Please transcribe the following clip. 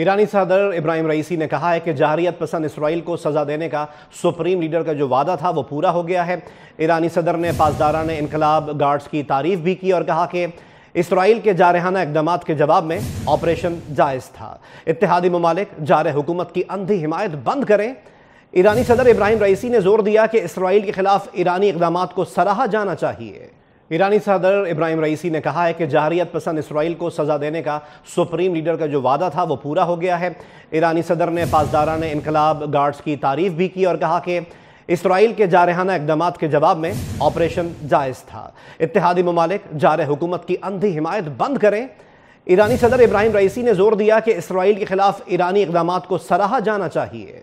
ईरानी सदर इब्राहिम रईसी ने कहा है कि जहरीत पसंद इसराइल को सज़ा देने का सुप्रीम लीडर का जो वादा था वो पूरा हो गया है ईरानी सदर ने पासदारा ने इनकलाब गार्ड्स की तारीफ भी की और कहा कि इसराइल के जारहाना इकदाम के जवाब में ऑपरेशन जायज़ था इतिहादी ममालिक जार हुकूमत की अंधी हिमायत बंद करें ईरानी सदर इब्राहिम रईसी ने जोर दिया कि इसराइल के खिलाफ ईरानी इकदाम को सराहा जाना चाहिए ईरानी सदर इब्राहिम रईसी ने कहा है कि जहरीत पसंद इसराइल को सज़ा देने का सुप्रीम लीडर का जो वादा था वो पूरा हो गया है ईरानी सदर ने पासदारा ने इनकलाब गार्ड्स की तारीफ भी की और कहा कि इसराइल के जारहाना इकदाम के जवाब में ऑपरेशन जायज़ था इतिहादी ममालिक जार हुकूमत की अंधी हिमायत बंद करें ईरानी सदर इब्राहिम रईसी ने जोर दिया कि इसराइल के खिलाफ ईरानी इकदाम को सराहा जाना चाहिए